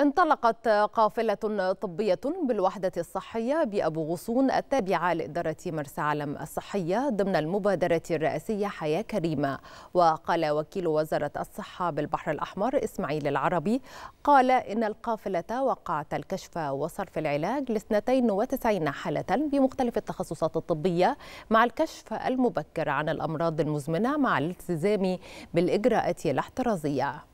انطلقت قافلة طبية بالوحدة الصحية بأبو غصون التابعة لإدارة مرسى علم الصحية ضمن المبادرة الرئاسية حياة كريمة وقال وكيل وزارة الصحة بالبحر الأحمر إسماعيل العربي قال إن القافلة وقعت الكشف وصرف العلاج ل 92 حالة بمختلف التخصصات الطبية مع الكشف المبكر عن الأمراض المزمنة مع الالتزام بالإجراءات الاحترازية